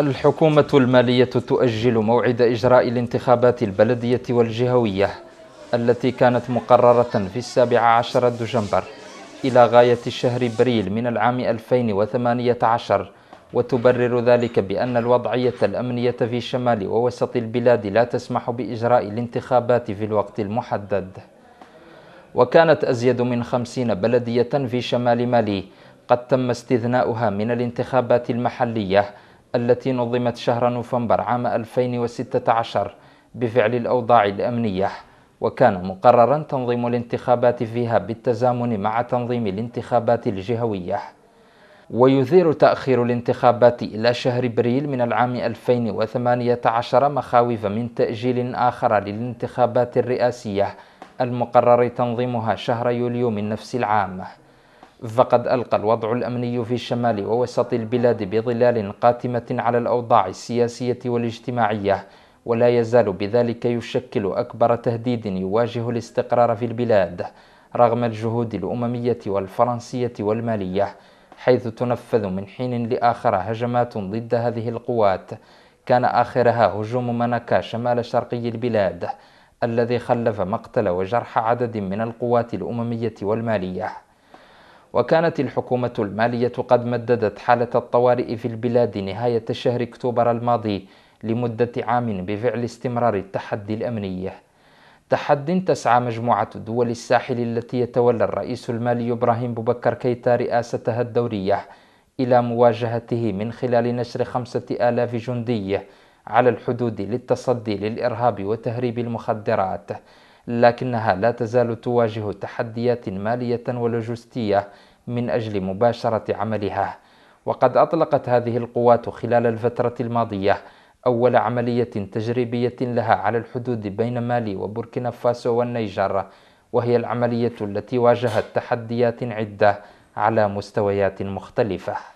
الحكومة المالية تؤجل موعد إجراء الانتخابات البلدية والجهوية التي كانت مقررة في السابع عشر دجنبر إلى غاية شهر بريل من العام 2018 وتبرر ذلك بأن الوضعية الأمنية في شمال ووسط البلاد لا تسمح بإجراء الانتخابات في الوقت المحدد وكانت أزيد من خمسين بلدية في شمال مالي قد تم استثناؤها من الانتخابات المحلية التي نظمت شهر نوفمبر عام 2016 بفعل الأوضاع الأمنية وكان مقررا تنظيم الانتخابات فيها بالتزامن مع تنظيم الانتخابات الجهوية ويثير تأخير الانتخابات إلى شهر ابريل من العام 2018 مخاوف من تأجيل آخر للانتخابات الرئاسية المقرر تنظيمها شهر يوليو من نفس العام فقد ألقى الوضع الأمني في الشمال ووسط البلاد بظلال قاتمة على الأوضاع السياسية والاجتماعية ولا يزال بذلك يشكل أكبر تهديد يواجه الاستقرار في البلاد رغم الجهود الأممية والفرنسية والمالية حيث تنفذ من حين لآخر هجمات ضد هذه القوات كان آخرها هجوم مناكا شمال شرقي البلاد الذي خلف مقتل وجرح عدد من القوات الأممية والمالية وكانت الحكومة المالية قد مددت حالة الطوارئ في البلاد نهاية شهر أكتوبر الماضي لمدة عام بفعل استمرار التحدي الأمني تحد تسعى مجموعة دول الساحل التي يتولى الرئيس المالي إبراهيم بوبكر كيتا رئاستها الدورية إلى مواجهته من خلال نشر خمسة آلاف جندي على الحدود للتصدي للإرهاب وتهريب المخدرات لكنها لا تزال تواجه تحديات مالية ولوجستية من أجل مباشرة عملها وقد أطلقت هذه القوات خلال الفترة الماضية أول عملية تجريبية لها على الحدود بين مالي وبوركينا فاسو والنيجر وهي العملية التي واجهت تحديات عدة على مستويات مختلفة